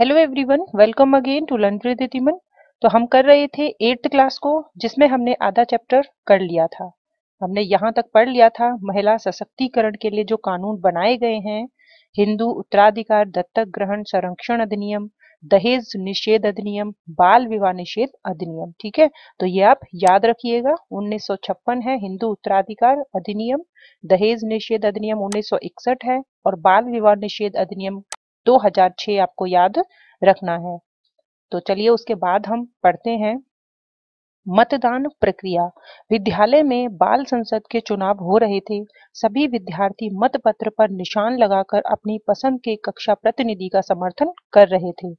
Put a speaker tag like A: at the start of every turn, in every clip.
A: hello everyone welcome again to learn with तिमन तो हम कर रहे थे एट्थ क्लास को जिसमें हमने आधा चैप्टर कर लिया था हमने यहाँ तक पढ़ लिया था महिला सशक्तिकरण के लिए जो कानून बनाए गए हैं हिंदू उत्तराधिकार दत्तक ग्रहण संरक्षण अधिनियम दहेज निषेध अधिनियम बाल विवाह निषेध अधिनियम ठीक है तो ये आप याद रखिएगा 1956 है हिंदू उत्तराधिकार अधिनियम दहेज निषेध अधिनियम 1961 है और बाल विवाह निषेध अधिनियम 2006 आपको याद रखना है तो चलिए उसके बाद हम पढ़ते हैं मतदान प्रक्रिया विद्यालय में बाल संसद के चुनाव हो रहे थे सभी विद्यार्थी मत पत्र पर निशान लगाकर अपनी पसंद के कक्षा प्रतिनिधि का समर्थन कर रहे थे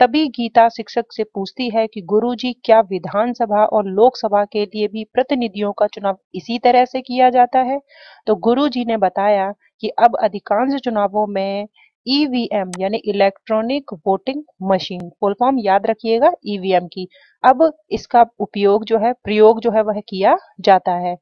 A: तभी गीता शिक्षक से पूछती है कि गुरुजी क्या विधानसभा और लोकसभा के लिए भी प्रतिनिधियों का चुनाव इसी तरह से किया जाता है तो गुरुजी ने बताया कि अब अधिकांश चुनावों में ईवीएम e यानी electronic voting machine full form याद रखिएगा ईवीएम e की अब इसका उपयोग जो है प्रयोग जो है वह किया जाता है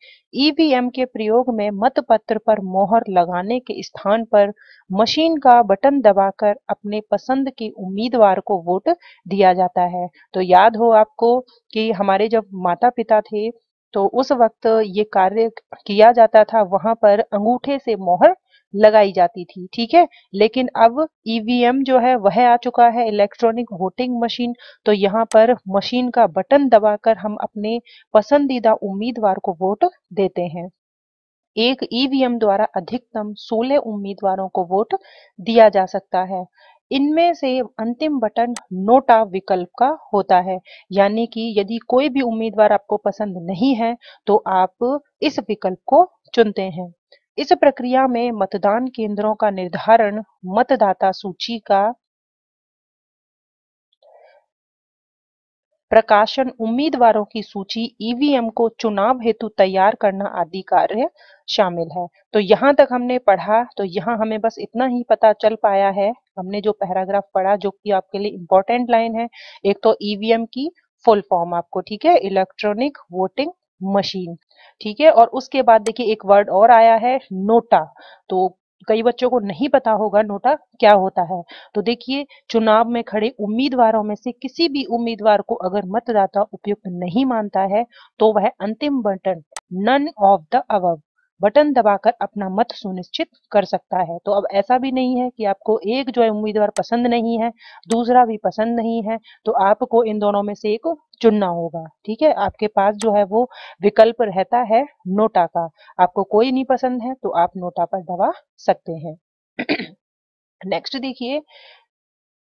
A: ईवीएम e के प्रयोग में मतपत्र पर मोहर लगाने के स्थान पर मशीन का बटन दबाकर अपने पसंद के उम्मीदवार को वोट दिया जाता है तो याद हो आपको कि हमारे जब माता पिता थे तो उस वक्त ये कार्य किया जाता था वहां पर अंगूठे से मोहर लगाई जाती थी ठीक है लेकिन अब ईवीएम e जो है वह आ चुका है इलेक्ट्रॉनिक वोटिंग मशीन तो यहाँ पर मशीन का बटन दबाकर हम अपने पसंदीदा उम्मीदवार को वोट देते हैं एक ईवीएम e द्वारा अधिकतम 16 उम्मीदवारों को वोट दिया जा सकता है इनमें से अंतिम बटन नोटा विकल्प का होता है यानी कि यदि कोई भी उम्मीदवार आपको पसंद नहीं है तो आप इस विकल्प को चुनते हैं इस प्रक्रिया में मतदान केंद्रों का निर्धारण मतदाता सूची का प्रकाशन उम्मीदवारों की सूची ईवीएम e को चुनाव हेतु तैयार करना आदि कार्य शामिल है तो यहाँ तक हमने पढ़ा तो यहाँ हमें बस इतना ही पता चल पाया है हमने जो पैराग्राफ पढ़ा जो कि आपके लिए इंपॉर्टेंट लाइन है एक तो ईवीएम e की फुल फॉर्म आपको ठीक है इलेक्ट्रॉनिक वोटिंग मशीन ठीक है और उसके बाद देखिए एक वर्ड और आया है नोटा तो कई बच्चों को नहीं पता होगा नोटा क्या होता है तो देखिए चुनाव में खड़े उम्मीदवारों में से किसी भी उम्मीदवार को अगर मतदाता उपयुक्त नहीं मानता है तो वह अंतिम button none of the above button दबाकर अपना मत सुनिश्चित कर सकता है तो अब ऐसा भी नहीं है कि आपको एक जो है उम्मीदवार पसंद नहीं है दूसरा भी पसंद नहीं है तो आपको इन दोनों में से एक चुनना होगा ठीक है आपके पास जो है वो विकल्प रहता है नोटा का आपको कोई नहीं पसंद है तो आप नोटा पर दबा सकते हैं नेक्स्ट देखिए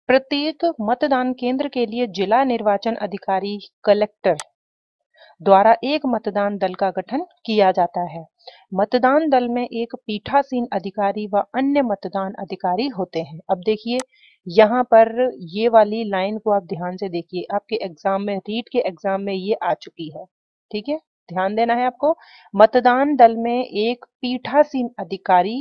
A: प्रत्येक मतदान केंद्र के लिए जिला निर्वाचन अधिकारी कलेक्टर द्वारा एक मतदान दल का गठन किया जाता है मतदान दल में एक पीठासीन अधिकारी व अन्य मतदान अधिकारी होते हैं अब देखिए यहाँ पर ये वाली लाइन को आप ध्यान से देखिए आपके एग्जाम में रीट के एग्जाम में ये आ चुकी है ठीक है ध्यान देना है आपको मतदान दल में एक पीठासीन अधिकारी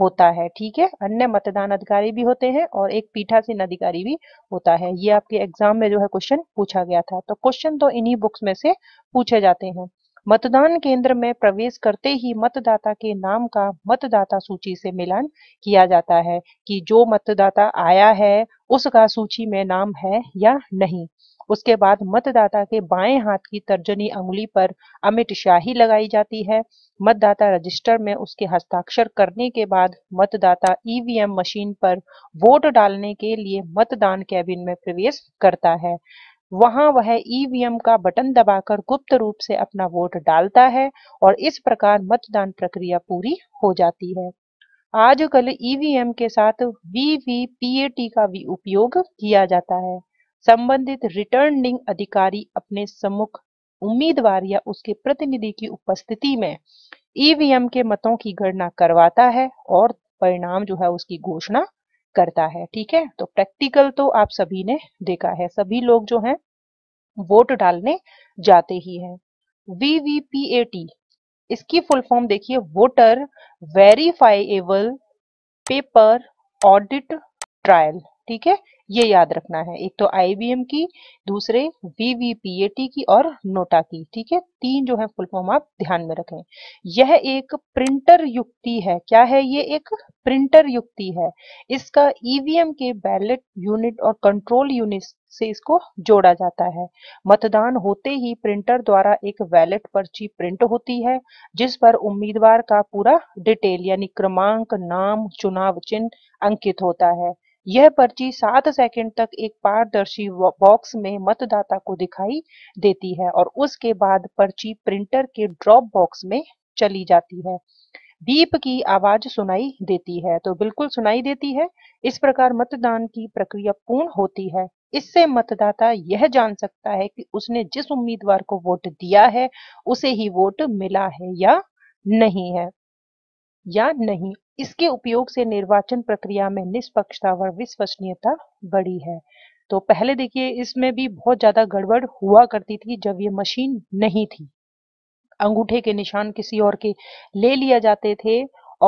A: होता है ठीक है अन्य मतदान अधिकारी भी होते हैं और एक पीठासीन अधिकारी भी होता है ये आपके एग्जाम में जो है क्वेश्चन पूछा गया था तो क्वेश्चन तो इन्हीं बुक्स में से पूछे जाते हैं मतदान केंद्र में प्रवेश करते ही मतदाता के नाम का मतदाता सूची से मिलान किया जाता है कि जो मतदाता आया है उसका सूची में नाम है या नहीं उसके बाद मतदाता के बाएं हाथ की तर्जनी अंगुली पर अमित शाही लगाई जाती है मतदाता रजिस्टर में उसके हस्ताक्षर करने के बाद मतदाता ईवीएम मशीन पर वोट डालने के लिए मतदान कैबिन में प्रवेश करता है वहां वह ईवीएम e का बटन दबाकर गुप्त रूप से अपना वोट डालता है और इस प्रकार मतदान प्रक्रिया पूरी हो जाती है आजकल ईवीएम e के साथ वीवीपीएटी का भी उपयोग किया जाता है संबंधित रिटर्निंग अधिकारी अपने सम्मुख उम्मीदवार या उसके प्रतिनिधि की उपस्थिति में ईवीएम e के मतों की गणना करवाता है और परिणाम जो है उसकी घोषणा करता है ठीक है तो प्रैक्टिकल तो आप सभी ने देखा है सभी लोग जो हैं वोट डालने जाते ही हैं वीवीपीएटी इसकी फुल फॉर्म देखिए voter verifiable paper audit trial ठीक है ये याद रखना है एक तो आईबीएम की दूसरे वीवीपीएटी की और नोटा की ठीक है तीन जो है फुल फॉर्म आप ध्यान में रखें यह एक प्रिंटर युक्ति है क्या है ये एक प्रिंटर युक्ति है इसका ईवीएम e के बैलेट यूनिट और कंट्रोल यूनिट से इसको जोड़ा जाता है मतदान होते ही प्रिंटर द्वारा एक वैलेट पर्ची प्रिंट होती है जिस पर उम्मीदवार का पूरा डिटेल यानी क्रमांक नाम चुनाव चिन्ह अंकित होता है यह पर्ची सात सेकंड तक एक पारदर्शी बॉक्स में मतदाता को दिखाई देती है और उसके बाद पर्ची प्रिंटर के ड्रॉप बॉक्स में चली जाती है बीप की आवाज सुनाई देती है तो बिल्कुल सुनाई देती है इस प्रकार मतदान की प्रक्रिया पूर्ण होती है इससे मतदाता यह जान सकता है कि उसने जिस उम्मीदवार को वोट दिया है उसे ही वोट मिला है या नहीं है या नहीं इसके उपयोग से निर्वाचन प्रक्रिया में निष्पक्षता व विश्वसनीयता बढ़ी है तो पहले देखिए इसमें भी बहुत ज्यादा गड़बड़ हुआ करती थी जब ये मशीन नहीं थी अंगूठे के निशान किसी और के ले लिया जाते थे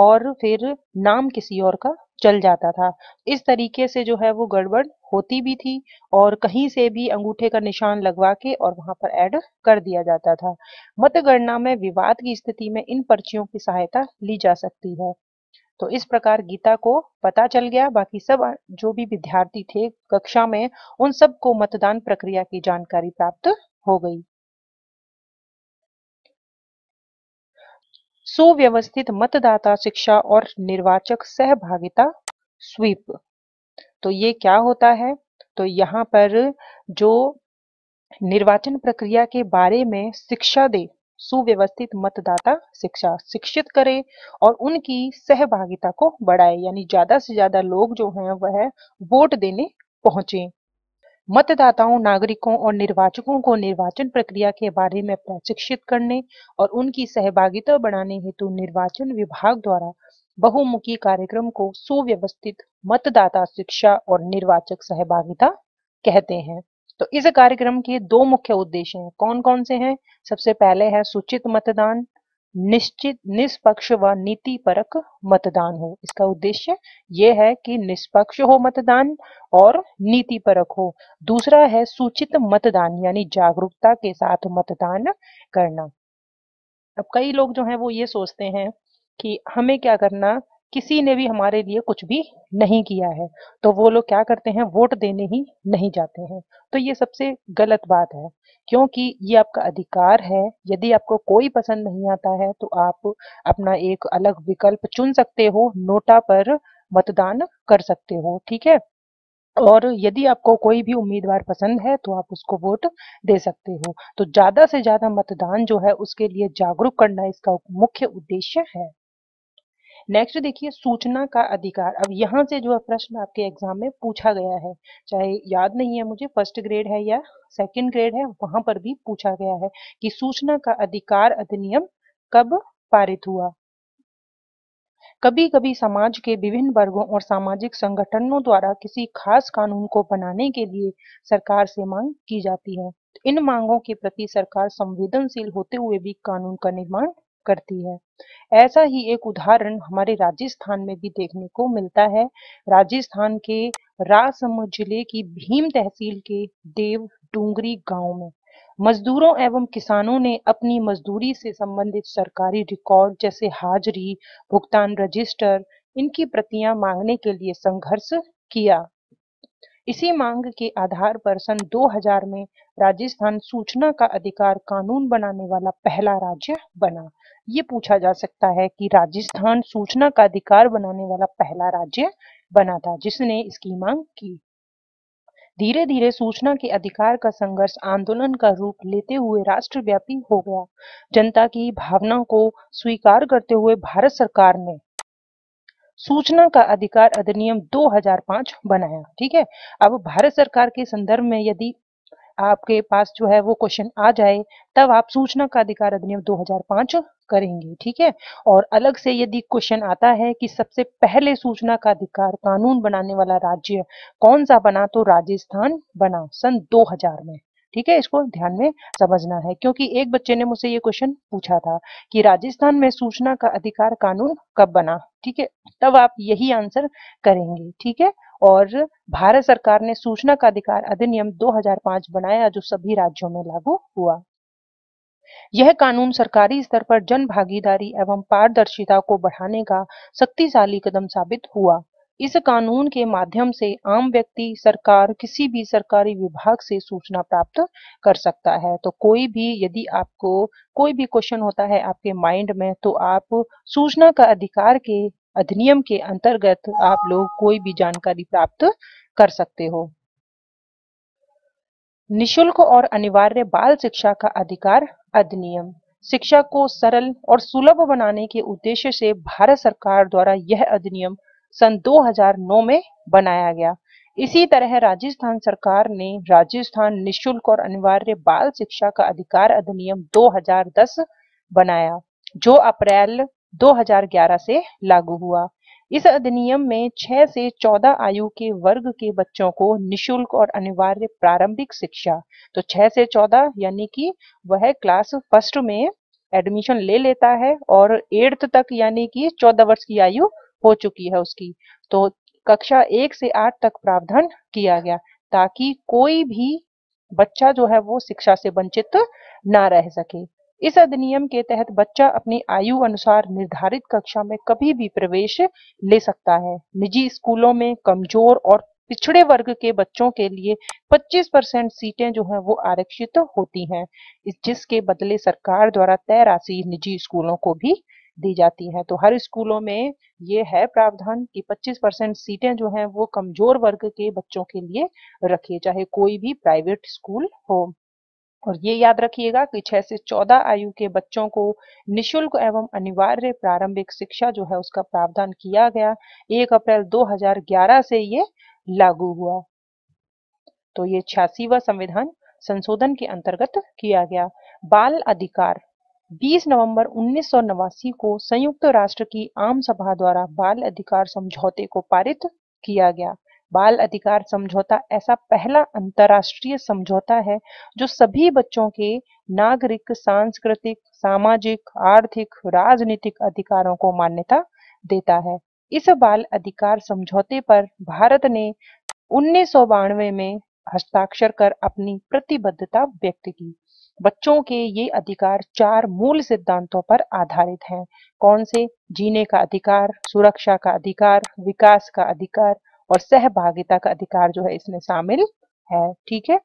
A: और फिर नाम किसी और का चल जाता था इस तरीके से जो है वो गड़बड़ होती भी थी और कहीं से भी अंगूठे का निशान लगवा के और वहां पर ऐड कर दिया जाता था मतगणना में विवाद की स्थिति में इन पर्चियों की सहायता ली जा सकती है तो इस प्रकार गीता को पता चल गया बाकी सब जो भी विद्यार्थी थे कक्षा में उन सबको मतदान प्रक्रिया की जानकारी प्राप्त हो गई सुव्यवस्थित मतदाता शिक्षा और निर्वाचक सहभागिता स्वीप तो ये क्या होता है तो यहाँ पर जो निर्वाचन प्रक्रिया के बारे में शिक्षा दे सुव्यवस्थित मतदाता शिक्षा शिक्षित करे और उनकी सहभागिता को बढ़ाए यानी ज्यादा से ज्यादा लोग जो हैं वह वोट देने पहुंचे मतदाताओं नागरिकों और निर्वाचकों को निर्वाचन प्रक्रिया के बारे में प्रशिक्षित करने और उनकी सहभागिता बढ़ाने हेतु निर्वाचन विभाग द्वारा बहुमुखी कार्यक्रम को सुव्यवस्थित मतदाता शिक्षा और निर्वाचक सहभागिता कहते हैं तो इस कार्यक्रम के दो मुख्य उद्देश्य हैं कौन कौन से हैं सबसे पहले है सूचित मतदान निश्चित निष्पक्ष व नीति परक मतदान हो इसका उद्देश्य ये है कि निष्पक्ष हो मतदान और नीति परक हो दूसरा है सूचित मतदान यानी जागरूकता के साथ मतदान करना अब कई लोग जो हैं वो ये सोचते हैं कि हमें क्या करना किसी ने भी हमारे लिए कुछ भी नहीं किया है तो वो लोग क्या करते हैं वोट देने ही नहीं जाते हैं तो ये सबसे गलत बात है क्योंकि ये आपका अधिकार है यदि आपको कोई पसंद नहीं आता है तो आप अपना एक अलग विकल्प चुन सकते हो नोटा पर मतदान कर सकते हो ठीक है और यदि आपको कोई भी उम्मीदवार पसंद है तो आप उसको वोट दे सकते हो तो ज्यादा से ज्यादा मतदान जो है उसके लिए जागरूक करना इसका मुख्य उद्देश्य है नेक्स्ट देखिए सूचना का अधिकार अब यहाँ से जो प्रश्न आपके एग्जाम में पूछा गया है चाहे याद नहीं है मुझे फर्स्ट ग्रेड है या सेकेंड ग्रेड है वहां पर भी पूछा गया है कि सूचना का अधिकार अधिनियम कब पारित हुआ कभी कभी समाज के विभिन्न वर्गों और सामाजिक संगठनों द्वारा किसी खास कानून को बनाने के लिए सरकार से मांग की जाती है इन मांगों के प्रति सरकार संवेदनशील होते हुए भी कानून का निर्माण करती है ऐसा ही एक उदाहरण हमारे राजस्थान में भी देखने को मिलता है राजस्थान के राजसमंद जिले की भीम तहसील के देव डूंगरी गांव में मजदूरों एवं किसानों ने अपनी मजदूरी से संबंधित सरकारी रिकॉर्ड जैसे हाजिरी भुगतान रजिस्टर इनकी प्रतियां मांगने के लिए संघर्ष किया इसी मांग के आधार पर सन 2000 में राजस्थान सूचना का अधिकार कानून बनाने वाला पहला राज्य बना ये पूछा जा सकता है कि राजस्थान सूचना का अधिकार बनाने वाला पहला राज्य बना था जिसने इसकी मांग की धीरे धीरे सूचना के अधिकार का संघर्ष आंदोलन का रूप लेते हुए राष्ट्रव्यापी हो गया जनता की भावना को स्वीकार करते हुए भारत सरकार ने सूचना का अधिकार अधिनियम 2005 बनाया ठीक है अब भारत सरकार के संदर्भ में यदि आपके पास जो है वो क्वेश्चन आ जाए तब आप सूचना का अधिकार अधिनियम 2005 करेंगे ठीक है और अलग से यदि क्वेश्चन आता है कि सबसे पहले सूचना का अधिकार कानून बनाने वाला राज्य कौन सा बना तो राजस्थान बना सन 2000 में ठीक है इसको ध्यान में समझना है क्योंकि एक बच्चे ने मुझसे ये क्वेश्चन पूछा था कि राजस्थान में सूचना का अधिकार कानून कब बना ठीक है तब आप यही आंसर करेंगे ठीक है और भारत सरकार ने सूचना का अधिकार अधिनियम 2005 बनाया जो सभी राज्यों में लागू हुआ यह कानून सरकारी स्तर पर जन भागीदारी एवं पारदर्शिता को बढ़ाने का शक्तिशाली कदम साबित हुआ इस कानून के माध्यम से आम व्यक्ति सरकार किसी भी सरकारी विभाग से सूचना प्राप्त कर सकता है तो कोई भी यदि आपको कोई भी क्वेश्चन होता है आपके माइंड में तो आप सूचना का अधिकार के अधिनियम के अंतर्गत आप लोग कोई भी जानकारी प्राप्त कर सकते हो निशुल्क और अनिवार्य बाल शिक्षा का अधिकार अधिनियम शिक्षा को सरल और सुलभ बनाने के उद्देश्य से भारत सरकार द्वारा यह अधिनियम सन 2009 में बनाया गया इसी तरह राजस्थान सरकार ने राजस्थान निशुल्क और अनिवार्य बाल शिक्षा का अधिकार अधिनियम 2010 बनाया जो अप्रैल 2011 से लागू हुआ इस अधिनियम में 6 से 14 आयु के वर्ग के बच्चों को निशुल्क और अनिवार्य प्रारंभिक शिक्षा तो 6 से 14 यानी कि वह क्लास फर्स्ट में एडमिशन ले लेता है और एट्थ तक यानी कि 14 वर्ष की आयु हो चुकी है उसकी तो कक्षा एक से आठ तक प्रावधान किया गया ताकि कोई भी बच्चा जो है वो शिक्षा से वंचित ना रह सके इस अधिनियम के तहत बच्चा अपनी आयु अनुसार निर्धारित कक्षा में कभी भी प्रवेश ले सकता है निजी स्कूलों में कमजोर और पिछड़े वर्ग के बच्चों के लिए 25 परसेंट सीटें जो हैं वो आरक्षित तो होती हैं जिसके बदले सरकार द्वारा तय राशि निजी स्कूलों को भी दी जाती है तो हर स्कूलों में ये है प्रावधान कि 25 परसेंट सीटें जो हैं वो कमजोर वर्ग के बच्चों के लिए रखे चाहे कोई भी प्राइवेट स्कूल हो और ये याद रखिएगा कि छह से चौदह आयु के बच्चों को निशुल्क एवं अनिवार्य प्रारंभिक शिक्षा जो है उसका प्रावधान किया गया एक अप्रैल 2011 से ये लागू हुआ तो ये छियासीवा संविधान संशोधन के अंतर्गत किया गया बाल अधिकार 20 नवंबर उन्नीस को संयुक्त राष्ट्र की आम सभा द्वारा बाल अधिकार समझौते को पारित किया गया बाल अधिकार समझौता ऐसा पहला अंतरराष्ट्रीय समझौता है जो सभी बच्चों के नागरिक सांस्कृतिक सामाजिक आर्थिक राजनीतिक अधिकारों को मान्यता देता है इस बाल अधिकार समझौते पर भारत ने उन्नीस में हस्ताक्षर कर अपनी प्रतिबद्धता व्यक्त की बच्चों के ये अधिकार चार मूल सिद्धांतों पर आधारित हैं कौन से जीने का अधिकार सुरक्षा का अधिकार विकास का अधिकार और सहभागिता का अधिकार जो है इसमें शामिल है ठीक है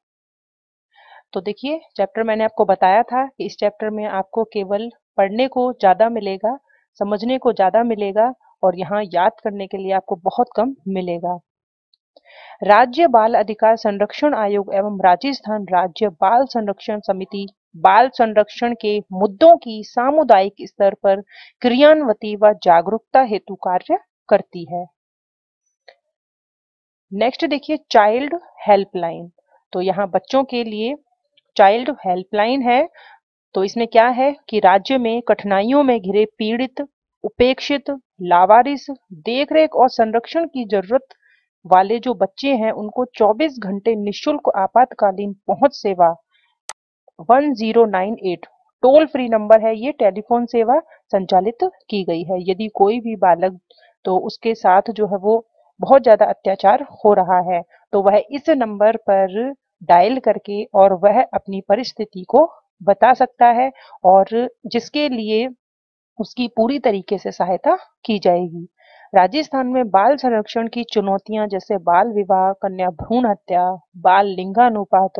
A: तो देखिए चैप्टर मैंने आपको बताया था कि इस चैप्टर में आपको केवल पढ़ने को ज़्यादा मिलेगा समझने को ज़्यादा मिलेगा और यहाँ याद करने के लिए आपको बहुत कम मिलेगा राज्य बाल अधिकार संरक्षण आयोग एवं राजस्थान राज्य बाल संरक्षण समिति बाल संरक्षण के मुद्दों की सामुदायिक स्तर पर क्रियान्वती व जागरूकता हेतु कार्य करती है नेक्स्ट देखिए चाइल्ड हेल्पलाइन तो यहाँ बच्चों के लिए चाइल्ड हेल्पलाइन है तो इसमें क्या है कि राज्य में कठिनाइयों में घिरे पीड़ित उपेक्षित लावारिस देखरेख और संरक्षण की जरूरत वाले जो बच्चे हैं उनको 24 घंटे निशुल्क आपातकालीन पहुंच सेवा 1098 टोल फ्री नंबर है ये टेलीफोन सेवा संचालित की गई है यदि कोई भी बालक तो उसके साथ जो है वो बहुत ज़्यादा अत्याचार हो रहा है तो वह इस नंबर पर डायल करके और वह अपनी परिस्थिति को बता सकता है और जिसके लिए उसकी पूरी तरीके से सहायता की जाएगी राजस्थान में बाल संरक्षण की चुनौतियां जैसे बाल विवाह कन्या भ्रूण हत्या बाल लिंगानुपात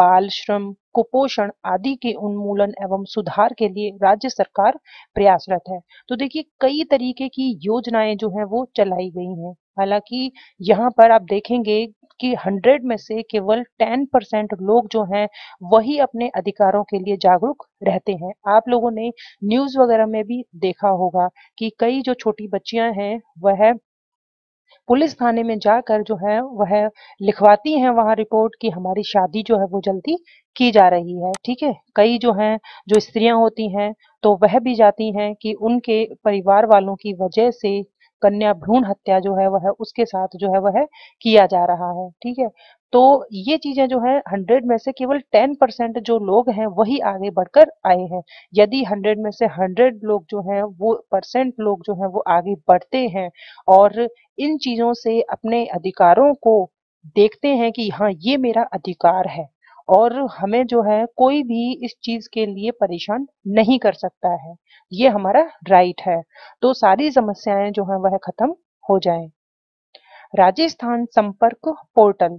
A: बाल श्रम कुपोषण आदि के उन्मूलन एवं सुधार के लिए राज्य सरकार प्रयासरत है तो देखिए कई तरीके की योजनाएं जो हैं वो चलाई गई हैं हालांकि यहाँ पर आप देखेंगे कि 100 में से केवल 10 परसेंट लोग जो हैं वही अपने अधिकारों के लिए जागरूक रहते हैं आप लोगों ने न्यूज वगैरह में भी देखा होगा कि कई जो छोटी बच्चियां हैं वह पुलिस थाने में जाकर जो है वह लिखवाती हैं वहां रिपोर्ट कि हमारी शादी जो है वो जल्दी की जा रही है ठीक है कई जो हैं जो स्त्रियां होती हैं तो वह भी जाती हैं कि उनके परिवार वालों की वजह से कन्या भ्रूण हत्या जो है वह उसके साथ जो है वह किया जा रहा है ठीक है तो ये चीजें जो है हंड्रेड में से केवल टेन परसेंट जो लोग हैं वही आगे बढ़कर आए हैं यदि हंड्रेड में से हंड्रेड लोग जो हैं वो परसेंट लोग जो हैं वो आगे बढ़ते हैं और इन चीजों से अपने अधिकारों को देखते हैं कि हाँ ये मेरा अधिकार है और हमें जो है कोई भी इस चीज के लिए परेशान नहीं कर सकता है ये हमारा राइट है तो सारी समस्याएं जो है वह खत्म हो जाए राजस्थान संपर्क पोर्टल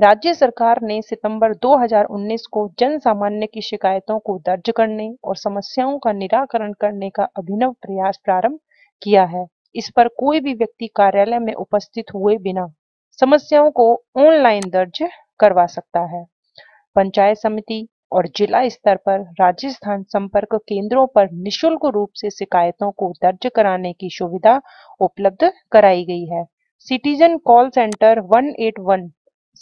A: राज्य सरकार ने सितंबर 2019 को जन सामान्य की शिकायतों को दर्ज करने और समस्याओं का निराकरण करने का अभिनव प्रयास प्रारंभ किया है इस पर कोई भी व्यक्ति कार्यालय में उपस्थित हुए बिना समस्याओं को ऑनलाइन दर्ज करवा सकता है पंचायत समिति और जिला स्तर पर राजस्थान संपर्क केंद्रों पर निशुल्क रूप से शिकायतों को दर्ज कराने की सुविधा उपलब्ध कराई गई है सिटीजन कॉल सेंटर 181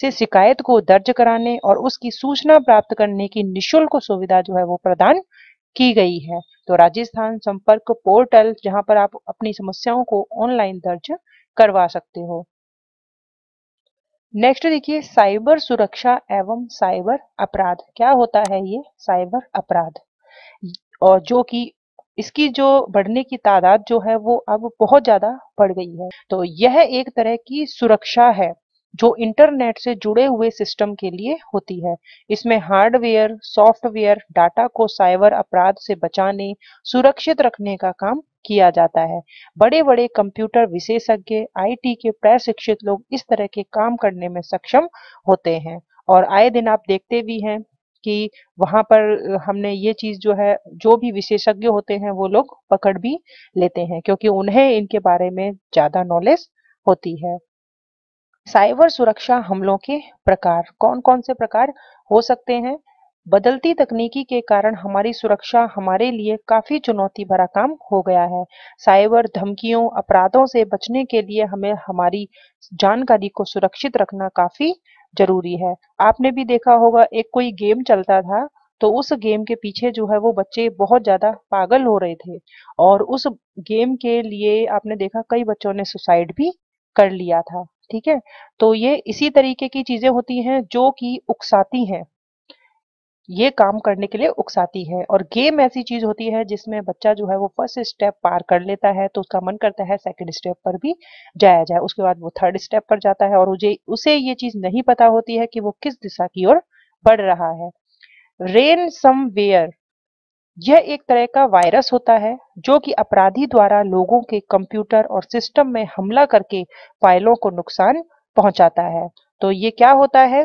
A: से शिकायत को दर्ज कराने और उसकी सूचना प्राप्त करने की निशुल्क सुविधा जो है वो प्रदान की गई है तो राजस्थान संपर्क पोर्टल जहां पर आप अपनी समस्याओं को ऑनलाइन दर्ज करवा सकते हो नेक्स्ट देखिए साइबर सुरक्षा एवं साइबर अपराध क्या होता है ये साइबर अपराध और जो कि इसकी जो बढ़ने की तादाद जो है वो अब बहुत ज्यादा बढ़ गई है तो यह एक तरह की सुरक्षा है जो इंटरनेट से जुड़े हुए सिस्टम के लिए होती है इसमें हार्डवेयर सॉफ्टवेयर डाटा को साइबर अपराध से बचाने सुरक्षित रखने का काम किया जाता है बड़े बड़े कंप्यूटर विशेषज्ञ आईटी के प्रशिक्षित लोग इस तरह के काम करने में सक्षम होते हैं और आए दिन आप देखते भी हैं कि वहां पर हमने ये चीज जो है जो भी विशेषज्ञ होते हैं वो लोग पकड़ भी लेते हैं क्योंकि उन्हें इनके बारे में ज्यादा नॉलेज होती है साइबर सुरक्षा हमलों के प्रकार कौन कौन से प्रकार हो सकते हैं बदलती तकनीकी के कारण हमारी सुरक्षा हमारे लिए काफी चुनौती भरा काम हो गया है साइबर धमकियों अपराधों से बचने के लिए हमें हमारी जानकारी को सुरक्षित रखना काफी जरूरी है आपने भी देखा होगा एक कोई गेम चलता था तो उस गेम के पीछे जो है वो बच्चे बहुत ज्यादा पागल हो रहे थे और उस गेम के लिए आपने देखा कई बच्चों ने सुसाइड भी कर लिया था ठीक है तो ये इसी तरीके की चीजें होती हैं जो कि उकसाती हैं ये काम करने के लिए उकसाती है और गेम ऐसी चीज होती है जिसमें बच्चा जो है वो फर्स्ट स्टेप पार कर लेता है तो उसका मन करता है सेकंड स्टेप पर भी जाया जाए उसके बाद वो थर्ड स्टेप पर जाता है और उसे उसे ये चीज नहीं पता होती है कि वो किस दिशा की ओर बढ़ रहा है रेन समवेयर यह एक तरह का वायरस होता है जो कि अपराधी द्वारा लोगों के कंप्यूटर और सिस्टम में हमला करके फाइलों को नुकसान पहुंचाता है तो ये क्या होता है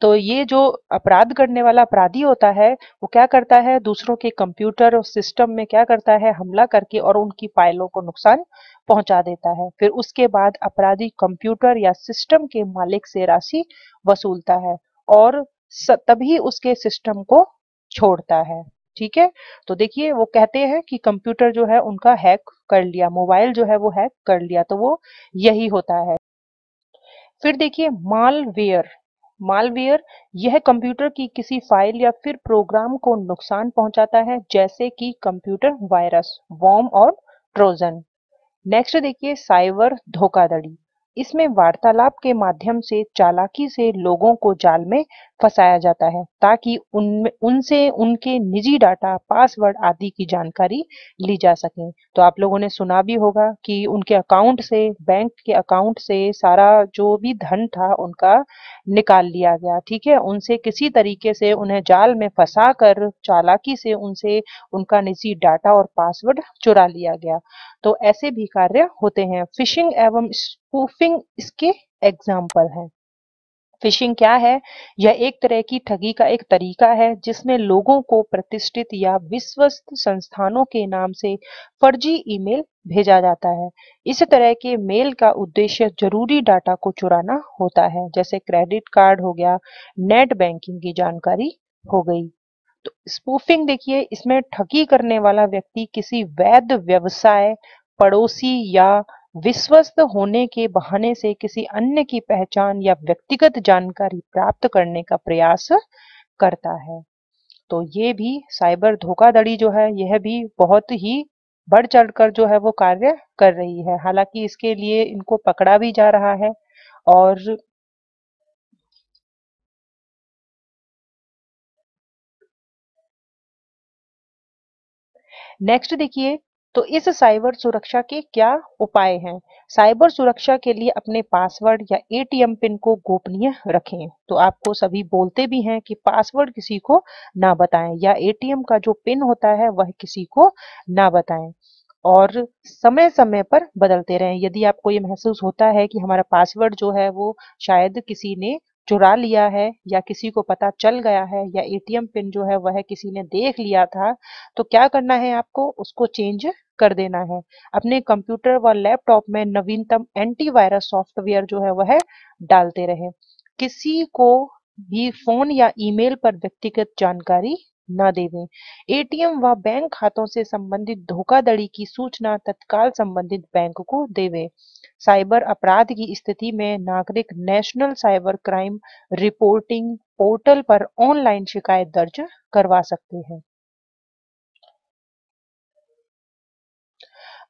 A: तो ये जो अपराध करने वाला अपराधी होता है वो क्या करता है दूसरों के कंप्यूटर और सिस्टम में क्या करता है हमला करके और उनकी फाइलों को नुकसान पहुंचा देता है फिर उसके बाद अपराधी कंप्यूटर या सिस्टम के मालिक से राशि वसूलता है और तभी उसके सिस्टम को छोड़ता है ठीक है तो देखिए वो कहते हैं कि कंप्यूटर जो है उनका हैक कर लिया मोबाइल जो है वो हैक कर लिया तो वो यही होता है फिर देखिए मालवेयर मालवेयर यह कंप्यूटर की किसी फाइल या फिर प्रोग्राम को नुकसान पहुंचाता है जैसे कि कंप्यूटर वायरस वॉम और ट्रोजन नेक्स्ट देखिए साइबर धोखाधड़ी इसमें वार्तालाप के माध्यम से चालाकी से लोगों को जाल में फंसाया जाता है ताकि उनमें उनसे उनके निजी डाटा पासवर्ड आदि की जानकारी ली जा सके तो आप लोगों ने सुना भी होगा कि उनके अकाउंट से बैंक के अकाउंट से सारा जो भी धन था उनका निकाल लिया गया ठीक है उनसे किसी तरीके से उन्हें जाल में फंसा कर चालाकी से उनसे उनका निजी डाटा और पासवर्ड चुरा लिया गया तो ऐसे भी कार्य होते हैं फिशिंग एवं स्पूफिंग इसके एग्जाम्पल हैं फिशिंग क्या है यह एक तरह की ठगी का एक तरीका है जिसमें लोगों को प्रतिष्ठित या विश्वस्त संस्थानों के नाम से फर्जी ईमेल भेजा जाता है इस तरह के मेल का उद्देश्य जरूरी डाटा को चुराना होता है जैसे क्रेडिट कार्ड हो गया नेट बैंकिंग की जानकारी हो गई तो स्पूफिंग देखिए इसमें ठगी करने वाला व्यक्ति किसी वैध व्यवसाय पड़ोसी या विश्वस्त होने के बहाने से किसी अन्य की पहचान या व्यक्तिगत जानकारी प्राप्त करने का प्रयास करता है तो ये भी साइबर धोखाधड़ी जो है यह भी बहुत ही बढ़ चढ़कर जो है वो कार्य कर रही है हालांकि इसके लिए इनको पकड़ा भी जा रहा है और नेक्स्ट देखिए तो इस साइबर सुरक्षा के क्या उपाय हैं साइबर सुरक्षा के लिए अपने पासवर्ड या एटीएम पिन को गोपनीय रखें तो आपको सभी बोलते भी हैं कि पासवर्ड किसी को ना बताएं या एटीएम का जो पिन होता है वह किसी को ना बताएं और समय समय पर बदलते रहें यदि आपको ये महसूस होता है कि हमारा पासवर्ड जो है वो शायद किसी ने चुरा लिया है या किसी को पता चल गया है या एटीएम पिन जो है वह किसी ने देख लिया था तो क्या करना है आपको उसको चेंज कर देना है अपने कंप्यूटर व लैपटॉप में नवीनतम एंटीवायरस सॉफ्टवेयर जो है वह डालते रहे किसी को भी फोन या ईमेल पर व्यक्तिगत जानकारी न देवें एटीएम व बैंक खातों से संबंधित धोखाधड़ी की सूचना तत्काल संबंधित बैंक को देवें साइबर अपराध की स्थिति में नागरिक national cyber crime reporting portal पर ऑनलाइन शिकायत दर्ज करवा सकते हैं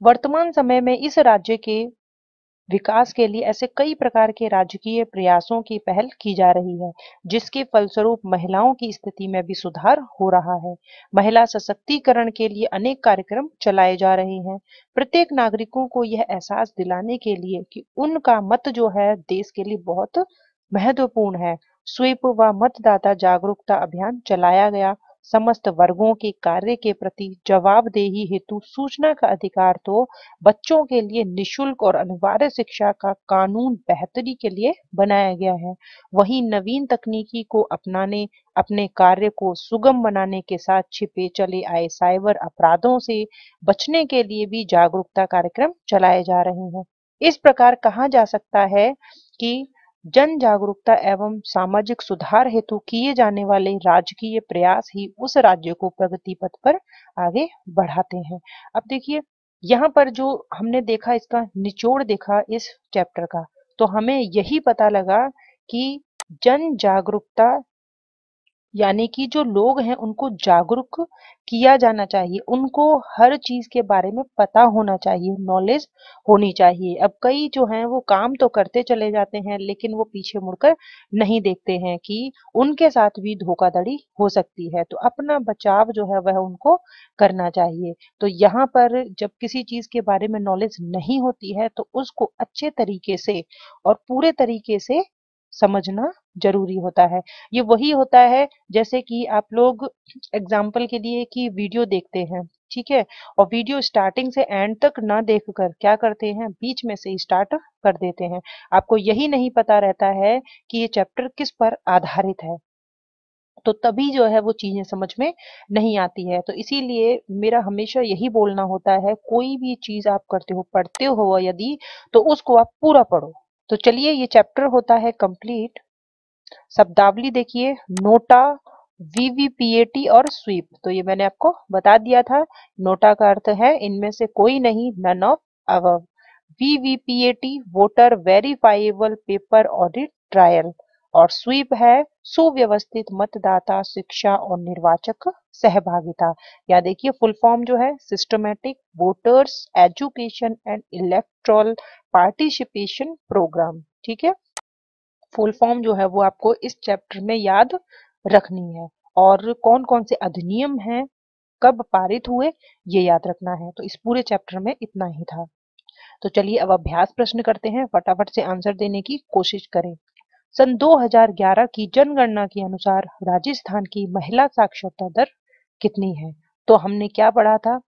A: वर्तमान समय में इस राज्य के विकास के लिए ऐसे कई प्रकार के राजकीय प्रयासों की पहल की जा रही है जिसके फलस्वरूप महिलाओं की स्थिति में भी सुधार हो रहा है महिला सशक्तिकरण के लिए अनेक कार्यक्रम चलाए जा रहे हैं प्रत्येक नागरिकों को यह एहसास दिलाने के लिए कि उनका मत जो है देश के लिए बहुत महत्वपूर्ण है स्वीप व मतदाता जागरूकता अभियान चलाया गया समस्त वर्गों के कार्य के प्रति जवाबदेही हेतु सूचना का अधिकार तो बच्चों के लिए निशुल्क और अनिवार्य शिक्षा का कानून बेहतरी के लिए बनाया गया है वहीं नवीन तकनीकी को अपनाने अपने कार्य को सुगम बनाने के साथ छिपे चले आए साइबर अपराधों से बचने के लिए भी जागरूकता कार्यक्रम चलाए जा रहे हैं इस प्रकार कहा जा सकता है कि जन जागरूकता एवं सामाजिक सुधार हेतु किए जाने वाले राजकीय प्रयास ही उस राज्य को प्रगति पथ पर आगे बढ़ाते हैं अब देखिए यहाँ पर जो हमने देखा इसका निचोड़ देखा इस चैप्टर का तो हमें यही पता लगा कि जन जागरूकता यानी कि जो लोग हैं उनको जागरूक किया जाना चाहिए उनको हर चीज के बारे में पता होना चाहिए नॉलेज होनी चाहिए अब कई जो हैं वो काम तो करते चले जाते हैं लेकिन वो पीछे मुड़कर नहीं देखते हैं कि उनके साथ भी धोखाधड़ी हो सकती है तो अपना बचाव जो है वह उनको करना चाहिए तो यहाँ पर जब किसी चीज के बारे में नॉलेज नहीं होती है तो उसको अच्छे तरीके से और पूरे तरीके से समझना जरूरी होता है ये वही होता है जैसे कि आप लोग एग्जाम्पल के लिए कि वीडियो देखते हैं ठीक है और वीडियो स्टार्टिंग से एंड तक ना देख कर क्या करते हैं बीच में से स्टार्ट कर देते हैं आपको यही नहीं पता रहता है कि ये चैप्टर किस पर आधारित है तो तभी जो है वो चीजें समझ में नहीं आती है तो इसीलिए मेरा हमेशा यही बोलना होता है कोई भी चीज आप करते हो पढ़ते हो यदि तो उसको आप पूरा पढ़ो तो चलिए ये चैप्टर होता है कंप्लीट शब्दावली देखिए नोटा वीवीपीएटी और स्वीप तो ये मैंने आपको बता दिया था नोटा का अर्थ है इनमें से कोई नहीं none of above VVPAT voter verifiable paper audit trial और स्वीप है सुव्यवस्थित मतदाता शिक्षा और निर्वाचक सहभागिता या देखिए फुल फॉर्म जो है systematic voters education and electoral participation programme ठीक है फुल फॉर्म जो है वो आपको इस चैप्टर में याद रखनी है और कौन कौन से अधिनियम हैं कब पारित हुए ये याद रखना है तो इस पूरे चैप्टर में इतना ही था तो चलिए अब अभ्यास प्रश्न करते हैं फटाफट से आंसर देने की कोशिश करें सन 2011 की जनगणना के अनुसार राजस्थान की महिला साक्षरता दर कितनी है तो हमने क्या पढ़ा था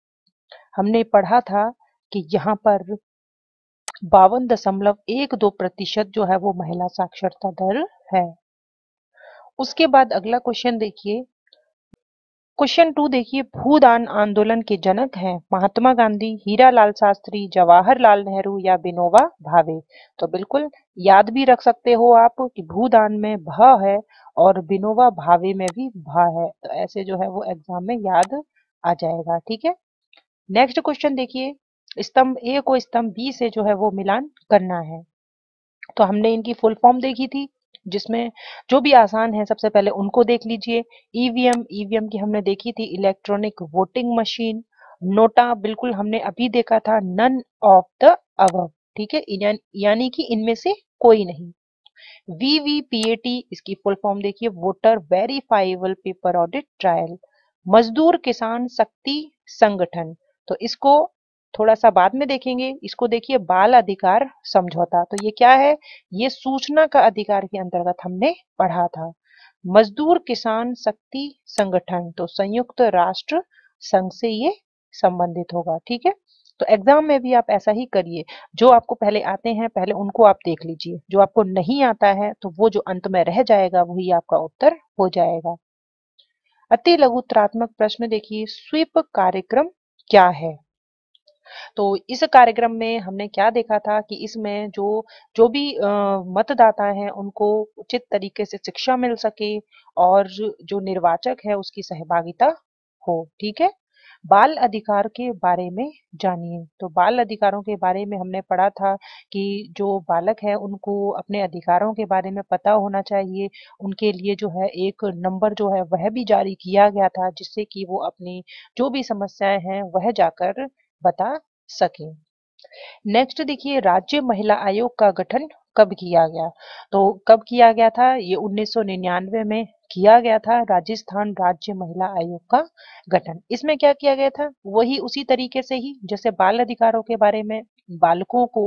A: हमने पढ़ा था कि यहाँ पर बावन दशमलव एक दो प्रतिशत जो है वो महिला साक्षरता दर है उसके बाद अगला क्वेश्चन देखिए क्वेश्चन टू देखिए भूदान आंदोलन के जनक हैं महात्मा गांधी हीरा लाल शास्त्री जवाहरलाल नेहरू या विनोबा भावे तो बिल्कुल याद भी रख सकते हो आप कि भूदान में भ है और विनोबा भावे में भी भा है तो ऐसे जो है वो एग्जाम में याद आ जाएगा ठीक है नेक्स्ट क्वेश्चन देखिए स्तंभ ए को स्तंभ बी से जो है वो मिलान करना है तो हमने इनकी फुल फॉर्म देखी थी जिसमें जो भी आसान है सबसे पहले उनको देख लीजिए ईवीएम e ईवीएम e की हमने देखी थी इलेक्ट्रॉनिक वोटिंग मशीन नोटा बिल्कुल हमने अभी देखा था नन ऑफ द अव ठीक है या, यानी कि इनमें से कोई नहीं VVPAT इसकी फुल फॉर्म देखिए voter verifiable paper audit trial मजदूर किसान शक्ति संगठन तो इसको थोड़ा सा बाद में देखेंगे इसको देखिए बाल अधिकार समझौता तो ये क्या है ये सूचना का अधिकार के अंतर्गत हमने पढ़ा था मजदूर किसान शक्ति संगठन तो संयुक्त राष्ट्र संघ से ये संबंधित होगा ठीक है तो एग्जाम में भी आप ऐसा ही करिए जो आपको पहले आते हैं पहले उनको आप देख लीजिए जो आपको नहीं आता है तो वो जो अंत में रह जाएगा वही आपका उत्तर हो जाएगा अति लघुत्रात्मक प्रश्न देखिए स्वीप कार्यक्रम क्या है तो इस कार्यक्रम में हमने क्या देखा था कि इसमें जो जो भी मतदाता हैं उनको उचित तरीके से शिक्षा मिल सके और जो निर्वाचक है उसकी सहभागिता हो ठीक है बाल अधिकार के बारे में जानिए तो बाल अधिकारों के बारे में हमने पढ़ा था कि जो बालक है उनको अपने अधिकारों के बारे में पता होना चाहिए उनके लिए जो है एक नंबर जो है वह भी जारी किया गया था जिससे कि वो अपनी जो भी समस्याएं हैं वह जाकर बता सके नेक्स्ट देखिए राज्य महिला आयोग का गठन कब किया गया तो कब किया गया था ये 1999 में किया गया था राजस्थान राज्य महिला आयोग का गठन इसमें क्या किया गया था वही उसी तरीके से ही जैसे बाल अधिकारों के बारे में बालकों को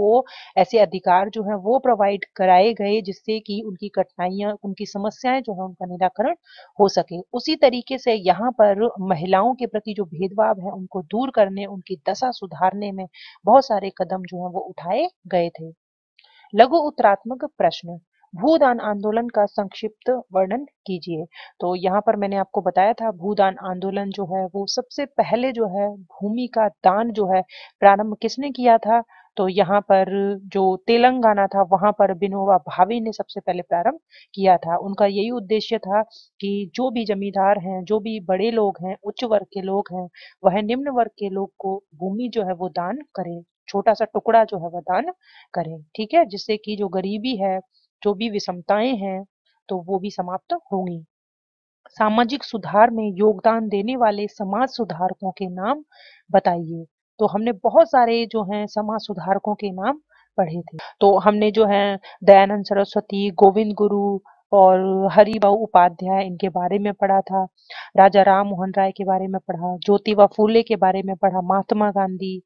A: ऐसे अधिकार जो है वो प्रोवाइड कराए गए जिससे कि उनकी कठिनाइयां उनकी समस्याएं जो है उनका निराकरण हो सके उसी तरीके से यहाँ पर महिलाओं के प्रति जो भेदभाव है उनको दूर करने उनकी दशा सुधारने में बहुत सारे कदम जो है वो उठाए गए थे लघु उत्तरात्मक प्रश्न भूदान आंदोलन का संक्षिप्त वर्णन कीजिए तो यहाँ पर मैंने आपको बताया था भूदान आंदोलन जो है वो सबसे पहले जो है भूमि का दान जो है प्रारंभ किसने किया था तो यहाँ पर जो तेलंगाना था वहां पर बिनोवा भावे ने सबसे पहले प्रारंभ किया था उनका यही उद्देश्य था कि जो भी जमींदार हैं जो भी बड़े लोग हैं उच्च वर्ग के लोग हैं वह निम्न वर्ग के लोग को भूमि जो है वो दान करें छोटा सा टुकड़ा जो है वह दान करें ठीक है जिससे कि जो गरीबी है जो भी विषमताएं हैं तो वो भी समाप्त होंगी सामाजिक सुधार में योगदान देने वाले समाज सुधारकों के नाम बताइए तो हमने बहुत सारे जो हैं समाज सुधारकों के नाम पढ़े थे तो हमने जो है दयानंद सरस्वती गोविंद गुरु और हरिभा उपाध्याय इनके बारे में पढ़ा था राजा राम मोहन राय के बारे में पढ़ा ज्योतिबा फूले के बारे में पढ़ा महात्मा गांधी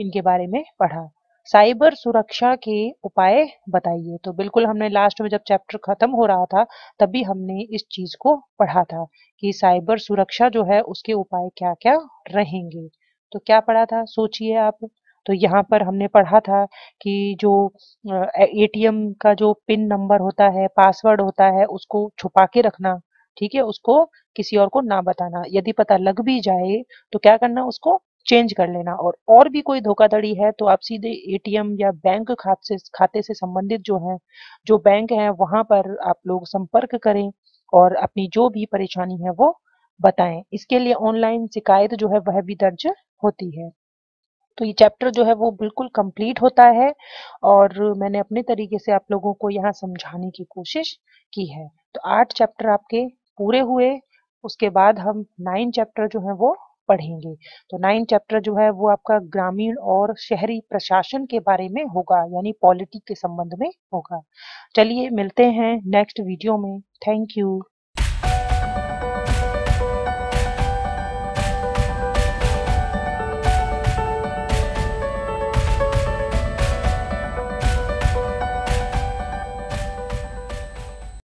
A: इनके बारे में पढ़ा साइबर सुरक्षा के उपाय बताइए तो बिल्कुल हमने लास्ट में जब चैप्टर खत्म हो रहा था तभी हमने इस चीज को पढ़ा था कि साइबर सुरक्षा जो है उसके उपाय क्या क्या रहेंगे तो क्या पढ़ा था सोचिए आप तो यहाँ पर हमने पढ़ा था कि जो एटीएम का जो पिन नंबर होता है पासवर्ड होता है उसको छुपा के रखना ठीक है उसको किसी और को ना बताना यदि पता लग भी जाए तो क्या करना उसको चेंज कर लेना और और भी कोई धोखाधड़ी है तो आप सीधे एटीएम या बैंक खाते से खाते से संबंधित जो है जो बैंक है वहां पर आप लोग संपर्क करें और अपनी जो भी परेशानी है वो बताएं इसके लिए ऑनलाइन शिकायत जो है वह भी दर्ज होती है तो ये चैप्टर जो है वो बिल्कुल कंप्लीट होता है और मैंने अपने तरीके से आप लोगों को यहाँ समझाने की कोशिश की है तो आठ चैप्टर आपके पूरे हुए उसके बाद हम नाइन चैप्टर जो है वो पढ़ेंगे तो नाइन चैप्टर जो है वो आपका ग्रामीण और शहरी प्रशासन के बारे में होगा यानी पॉलिटी के संबंध में होगा चलिए मिलते हैं नेक्स्ट वीडियो में थैंक यू